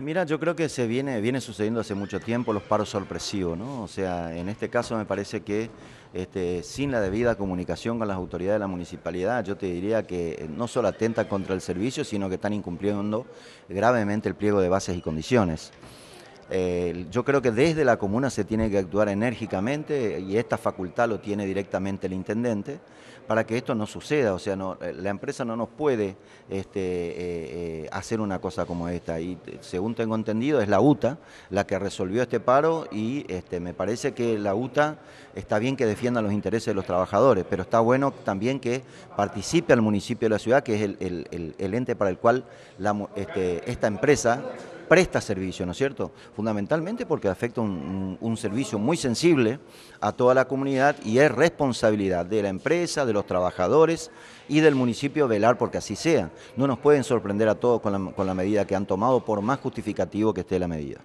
Mira, yo creo que se viene, viene sucediendo hace mucho tiempo los paros sorpresivos, ¿no? O sea, en este caso me parece que este, sin la debida comunicación con las autoridades de la municipalidad, yo te diría que eh, no solo atentan contra el servicio, sino que están incumpliendo gravemente el pliego de bases y condiciones. Eh, yo creo que desde la comuna se tiene que actuar enérgicamente y esta facultad lo tiene directamente el intendente para que esto no suceda. O sea, eh, la empresa no nos puede este, eh, hacer una cosa como esta. Y según tengo entendido, es la UTA la que resolvió este paro y este, me parece que la UTA está bien que defienda los intereses de los trabajadores, pero está bueno también que participe al municipio de la ciudad, que es el, ente para el cual este, esta empresa presta servicio, ¿no es cierto? Fundamentalmente porque afecta un, servicio muy sensible a toda la comunidad y es responsabilidad de la empresa, de los trabajadores y del municipio velar porque así sea. No nos pueden sorprender a todos con la, medida que han tomado, por más justificativo que esté la medida.